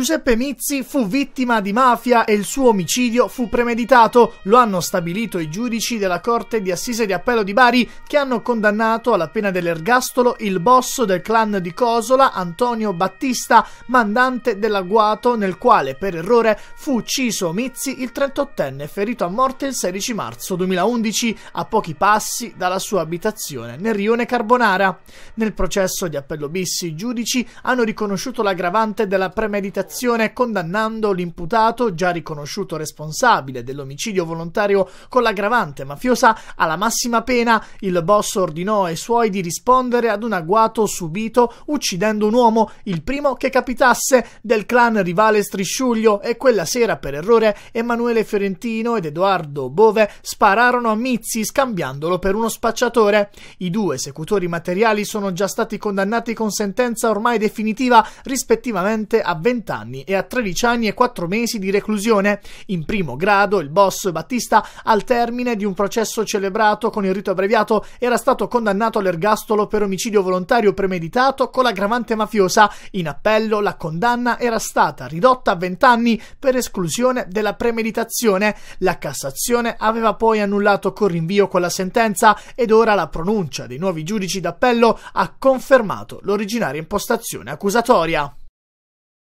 Giuseppe Mizzi fu vittima di mafia e il suo omicidio fu premeditato, lo hanno stabilito i giudici della Corte di Assise di Appello di Bari che hanno condannato alla pena dell'ergastolo il boss del clan di Cosola Antonio Battista, mandante dell'agguato nel quale per errore fu ucciso Mizzi il 38enne ferito a morte il 16 marzo 2011 a pochi passi dalla sua abitazione nel rione Carbonara. Nel processo di appello Bissi i giudici hanno riconosciuto l'aggravante della premeditazione Cassazione condannando l'imputato, già riconosciuto responsabile dell'omicidio volontario con l'aggravante mafiosa, alla massima pena. Il boss ordinò ai suoi di rispondere ad un agguato subito uccidendo un uomo, il primo che capitasse, del clan rivale Strisciuglio e quella sera per errore Emanuele Fiorentino ed Edoardo Bove spararono a Mizzi scambiandolo per uno spacciatore. I due esecutori materiali sono già stati condannati con sentenza ormai definitiva rispettivamente a 20 anni e a 13 anni e 4 mesi di reclusione. In primo grado il boss Battista, al termine di un processo celebrato con il rito abbreviato, era stato condannato all'ergastolo per omicidio volontario premeditato con l'aggravante mafiosa. In appello la condanna era stata ridotta a 20 anni per esclusione della premeditazione. La Cassazione aveva poi annullato con rinvio quella sentenza ed ora la pronuncia dei nuovi giudici d'appello ha confermato l'originaria impostazione accusatoria.